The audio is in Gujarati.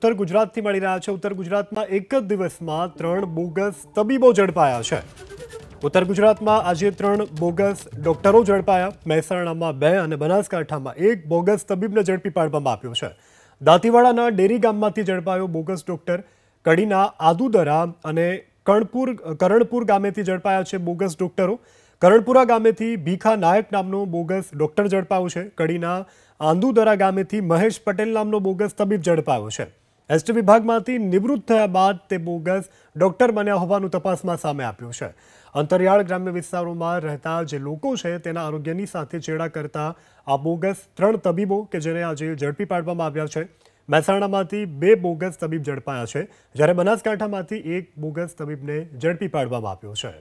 ઉત્તર ગુજરાતથી મળી રહ્યા છે ઉત્તર ગુજરાતમાં એક જ દિવસમાં ત્રણ બોગસ તબીબો ઝડપાયા છે ઉત્તર ગુજરાતમાં આજે ત્રણ બોગસ ડોક્ટરો ઝડપાયા મહેસાણામાં બે અને બનાસકાંઠામાં એક બોગસ તબીબને ઝડપી પાડવામાં આપ્યો છે દાંતીવાડાના ડેરી ગામમાંથી ઝડપાયો બોગસ ડોક્ટર કડીના આદુદરા અને કણપુર કરણપુર ગામેથી ઝડપાયા છે બોગસ ડોક્ટરો કરણપુરા ગામેથી ભીખા નાયક નામનો બોગસ ડોક્ટર ઝડપાયો છે કડીના આંદુદરા ગામેથી મહેશ પટેલ નામનો બોગસ તબીબ ઝડપાયો છે એસટી વિભાગમાંથી નિવૃત્ત થયા બાદ તે બોગસ ડોક્ટર બન્યા હોવાનું તપાસમાં સામે આપ્યું છે અંતરિયાળ ગ્રામ્ય વિસ્તારોમાં રહેતા જે લોકો છે તેના આરોગ્યની સાથે ચેડા કરતા આ બોગસ ત્રણ તબીબો કે જેને આજે ઝડપી પાડવામાં આવ્યા છે મહેસાણામાંથી બે બોગસ તબીબ ઝડપાયા છે જ્યારે બનાસકાંઠામાંથી એક બોગસ તબીબને ઝડપી પાડવામાં આવ્યો છે